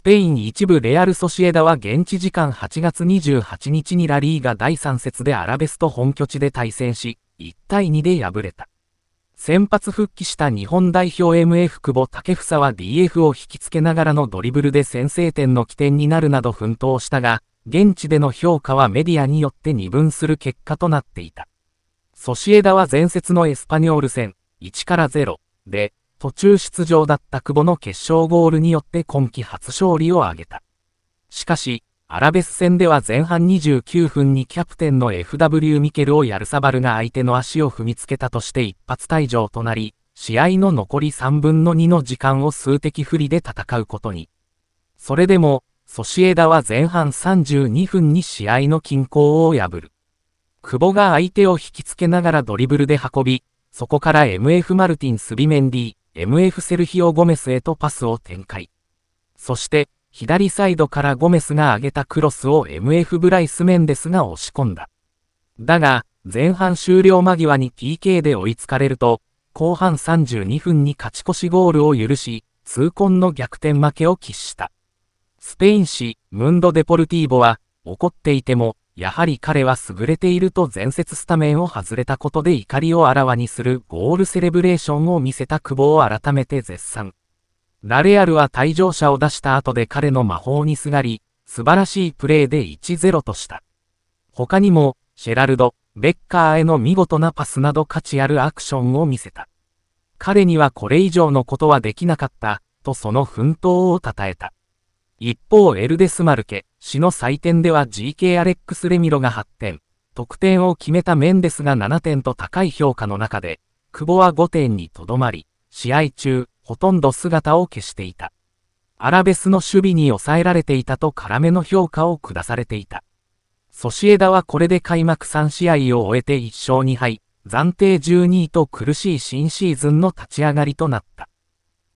スペイン一部レアル・ソシエダは現地時間8月28日にラリーが第3節でアラベスと本拠地で対戦し、1対2で敗れた。先発復帰した日本代表 MF 久保建房は DF を引きつけながらのドリブルで先制点の起点になるなど奮闘したが、現地での評価はメディアによって二分する結果となっていた。ソシエダは前節のエスパニョール戦、1から0で、途中出場だった久保の決勝ゴールによって今季初勝利を挙げた。しかし、アラベス戦では前半29分にキャプテンの FW ミケルをヤルサバルが相手の足を踏みつけたとして一発退場となり、試合の残り3分の2の時間を数的不利で戦うことに。それでも、ソシエダは前半32分に試合の均衡を破る。久保が相手を引きつけながらドリブルで運び、そこから MF マルティン・スビメンディ、MF セルヒオ・ゴメスへとパスを展開。そして、左サイドからゴメスが上げたクロスを MF ブライス・メンデスが押し込んだ。だが、前半終了間際に PK で追いつかれると、後半32分に勝ち越しゴールを許し、痛恨の逆転負けを喫した。スペイン紙、ムンド・デポルティーボは、怒っていても、やはり彼は優れていると前節スタメンを外れたことで怒りをあらわにするゴールセレブレーションを見せた久保を改めて絶賛。ラレアルは退場者を出した後で彼の魔法にすがり、素晴らしいプレーで1-0とした。他にも、シェラルド、ベッカーへの見事なパスなど価値あるアクションを見せた。彼にはこれ以上のことはできなかった、とその奮闘を称えた。一方エルデスマルケ、詩の採点では GK アレックス・レミロが8点、得点を決めた面ですが7点と高い評価の中で、久保は5点にとどまり、試合中、ほとんど姿を消していた。アラベスの守備に抑えられていたと辛めの評価を下されていた。ソシエダはこれで開幕3試合を終えて1勝2敗、暫定12位と苦しい新シーズンの立ち上がりとなった。